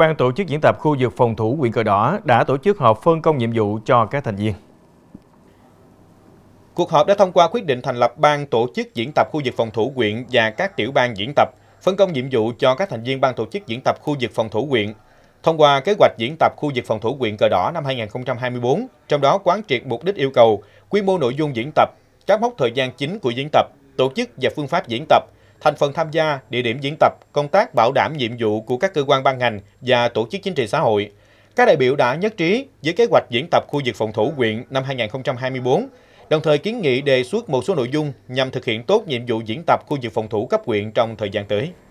Ban tổ chức diễn tập khu vực phòng thủ huyện Cờ Đỏ đã tổ chức họp phân công nhiệm vụ cho các thành viên. Cuộc họp đã thông qua quyết định thành lập ban tổ chức diễn tập khu vực phòng thủ quyện và các tiểu ban diễn tập, phân công nhiệm vụ cho các thành viên ban tổ chức diễn tập khu vực phòng thủ quyện. Thông qua kế hoạch diễn tập khu vực phòng thủ quyện Cờ Đỏ năm 2024, trong đó quán triệt mục đích yêu cầu, quy mô nội dung diễn tập, các mốc thời gian chính của diễn tập, tổ chức và phương pháp diễn tập, thành phần tham gia, địa điểm diễn tập, công tác bảo đảm nhiệm vụ của các cơ quan ban ngành và tổ chức chính trị xã hội. Các đại biểu đã nhất trí với kế hoạch diễn tập khu vực phòng thủ huyện năm 2024, đồng thời kiến nghị đề xuất một số nội dung nhằm thực hiện tốt nhiệm vụ diễn tập khu vực phòng thủ cấp huyện trong thời gian tới.